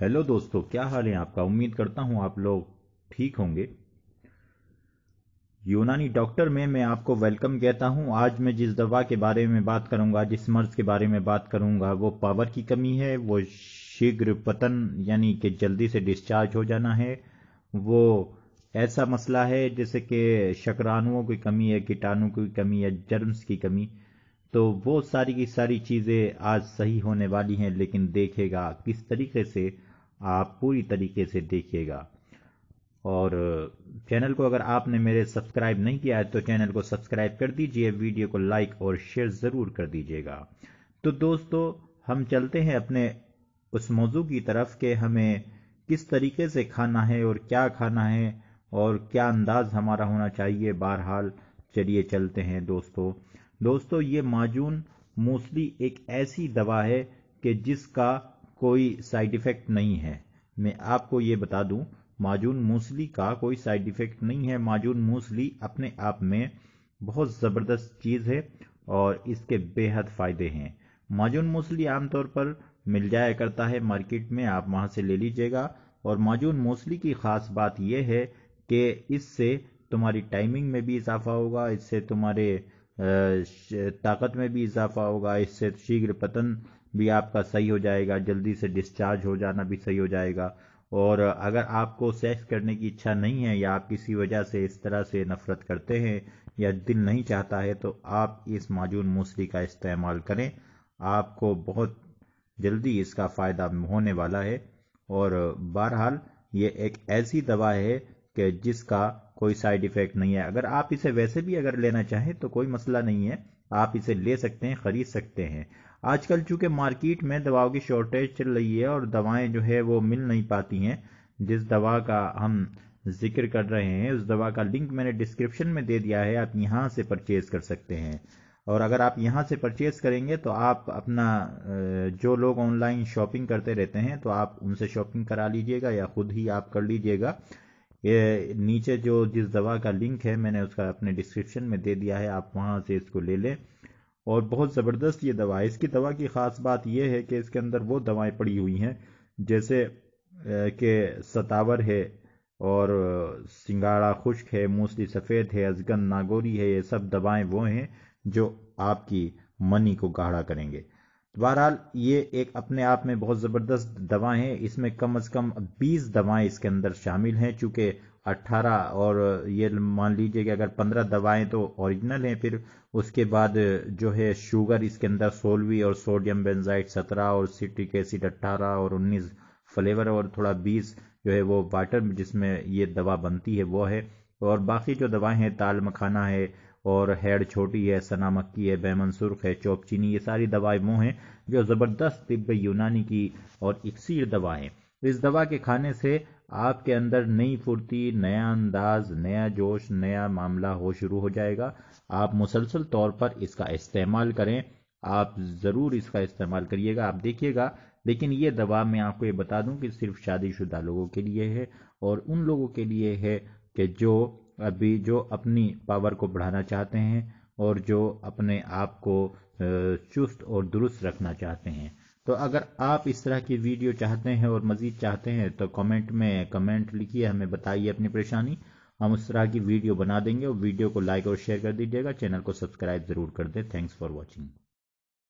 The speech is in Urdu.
ہیلو دوستو کیا حال ہے آپ کا امید کرتا ہوں آپ لوگ ٹھیک ہوں گے یونانی ڈاکٹر میں میں آپ کو ویلکم کہتا ہوں آج میں جس دوا کے بارے میں بات کروں گا جس مرض کے بارے میں بات کروں گا وہ پاور کی کمی ہے وہ شیگر پتن یعنی کہ جلدی سے ڈسچارج ہو جانا ہے وہ ایسا مسئلہ ہے جیسے کہ شکرانوں کی کمی ہے کٹانوں کی کمی ہے جرمس کی کمی تو وہ ساری کی ساری چیزیں آج صحیح ہونے والی ہیں لیکن دیکھے گا کس طریقے سے آپ پوری طریقے سے دیکھیے گا اور چینل کو اگر آپ نے میرے سبسکرائب نہیں کیا ہے تو چینل کو سبسکرائب کر دیجئے ویڈیو کو لائک اور شیئر ضرور کر دیجئے گا تو دوستو ہم چلتے ہیں اپنے اس موضوع کی طرف کہ ہمیں کس طریقے سے کھانا ہے اور کیا کھانا ہے اور کیا انداز ہمارا ہونا چاہیے بہرحال چلیے چلتے ہیں دوستو دوستو یہ ماجون موسلی ایک ایسی دوا ہے کہ جس کا کوئی سائیڈ ایفیکٹ نہیں ہے میں آپ کو یہ بتا دوں معجون موسلی کا کوئی سائیڈ ایفیکٹ نہیں ہے معجون موسلی اپنے آپ میں بہت زبردست چیز ہے اور اس کے بے حد فائدے ہیں معجون موسلی عام طور پر مل جایا کرتا ہے مارکیٹ میں آپ وہاں سے لے لیجئے گا اور معجون موسلی کی خاص بات یہ ہے کہ اس سے تمہاری ٹائمنگ میں بھی اضافہ ہوگا اس سے تمہارے طاقت میں بھی اضافہ ہوگا اس سے شیگر پتن بھی آپ کا صحیح ہو جائے گا جلدی سے ڈسچارج ہو جانا بھی صحیح ہو جائے گا اور اگر آپ کو سیکس کرنے کی اچھا نہیں ہے یا آپ کسی وجہ سے اس طرح سے نفرت کرتے ہیں یا دل نہیں چاہتا ہے تو آپ اس معجون موسلی کا استعمال کریں آپ کو بہت جلدی اس کا فائدہ ہونے والا ہے اور بہرحال یہ ایک ایسی دوا ہے کہ جس کا کوئی سائیڈ ایفیکٹ نہیں ہے اگر آپ اسے ویسے بھی اگر لینا چاہیں تو کوئی مسئلہ نہیں ہے آپ اسے لے سکتے ہیں خرید سکتے ہیں آج کل چونکہ مارکیٹ میں دواؤں کی شارٹیج چل رہی ہے اور دوائیں جو ہے وہ مل نہیں پاتی ہیں جس دوا کا ہم ذکر کر رہے ہیں اس دوا کا لنک میں نے ڈسکرپشن میں دے دیا ہے آپ یہاں سے پرچیز کر سکتے ہیں اور اگر آپ یہاں سے پرچیز کریں گے تو آپ اپنا جو لوگ آن لائن شاپنگ کرتے رہتے ہیں تو آپ ان سے شاپنگ کرا لیجئے گا یا خود ہی آپ کر لیجئے گا یہ نیچے جو جس دوا کا لنک ہے میں نے اس کا اپنے ڈسکرپشن میں دے دیا ہے آپ وہاں سے اس کو لے لیں اور بہت زبردست یہ دوا ہے اس کی دوا کی خاص بات یہ ہے کہ اس کے اندر وہ دوائیں پڑی ہوئی ہیں جیسے کہ ستاور ہے اور سنگاڑا خشک ہے موسلی سفید ہے ازگن ناگوری ہے یہ سب دوائیں وہ ہیں جو آپ کی منی کو گاڑھا کریں گے بہرحال یہ ایک اپنے آپ میں بہت زبردست دوا ہے اس میں کم از کم بیس دوائیں اس کے اندر شامل ہیں چونکہ اٹھارہ اور یہ مان لیجئے کہ اگر پندرہ دوائیں تو اوریجنل ہیں پھر اس کے بعد جو ہے شوگر اس کے اندر سولوی اور سوڈیم بینزائٹ سترہ اور سٹرک ایسڈ اٹھارہ اور انیس فلیور اور تھوڑا بیس جو ہے وہ واٹر جس میں یہ دوا بنتی ہے وہ ہے اور باقی جو دوائیں ہیں تال مکھانا ہے اور ہیڈ چھوٹی ہے سنا مکی ہے بیمن سرخ ہے چوپ چینی یہ ساری دوائیں وہ ہیں جو زبردست طب یونانی کی اور اکثیر ہیں اس دوا کے کھانے سے آپ کے اندر نئی پھرتی نیا انداز نیا جوش نیا معاملہ ہو شروع ہو جائے گا آپ مسلسل طور پر اس کا استعمال کریں آپ ضرور اس کا استعمال کریے گا آپ دیکھیے گا لیکن یہ دوا میں آپ کو یہ بتا دوں کہ صرف شادی شدہ لوگوں کے لیے ہے اور ان لوگوں کے لیے ہے کہ جو ابھی جو اپنی پاور کو بڑھانا چاہتے ہیں اور جو اپنے آپ کو چست اور درست رکھنا چاہتے ہیں تو اگر آپ اس طرح کی ویڈیو چاہتے ہیں اور مزید چاہتے ہیں تو کمنٹ میں کمنٹ لکھیے ہمیں بتائیے اپنی پریشانی ہم اس طرح کی ویڈیو بنا دیں گے اور ویڈیو کو لائک اور شیئر کر دیجیے گا چینل کو سبسکرائب ضرور کر دیں تھینکس فار واچنگ